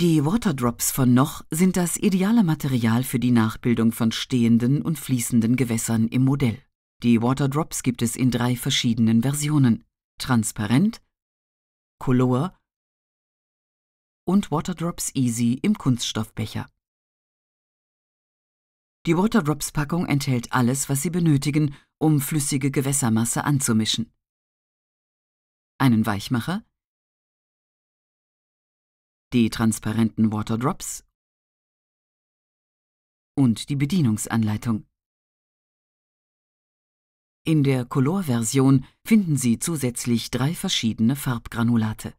Die Waterdrops von Noch sind das ideale Material für die Nachbildung von stehenden und fließenden Gewässern im Modell. Die Waterdrops gibt es in drei verschiedenen Versionen: transparent, Color und Waterdrops Easy im Kunststoffbecher. Die Waterdrops-Packung enthält alles, was Sie benötigen, um flüssige Gewässermasse anzumischen. Einen Weichmacher, die transparenten Waterdrops und die Bedienungsanleitung. In der Color-Version finden Sie zusätzlich drei verschiedene Farbgranulate.